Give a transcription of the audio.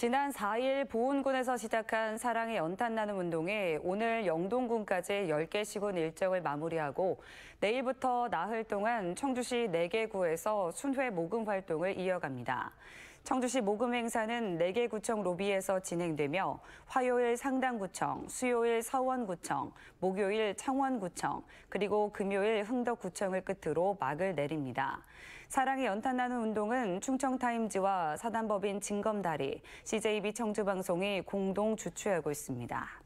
지난 4일 보은군에서 시작한 사랑의 연탄 나눔 운동에 오늘 영동군까지 10개 시군 일정을 마무리하고 내일부터 나흘 동안 청주시 4개 구에서 순회 모금 활동을 이어갑니다. 청주시 모금 행사는 4개 구청 로비에서 진행되며 화요일 상당구청, 수요일 서원구청, 목요일 창원구청, 그리고 금요일 흥덕구청을 끝으로 막을 내립니다. 사랑의 연탄 나눔 운동은 충청타임즈와 사단법인 진검다리, CJB 청주방송이 공동 주최하고 있습니다.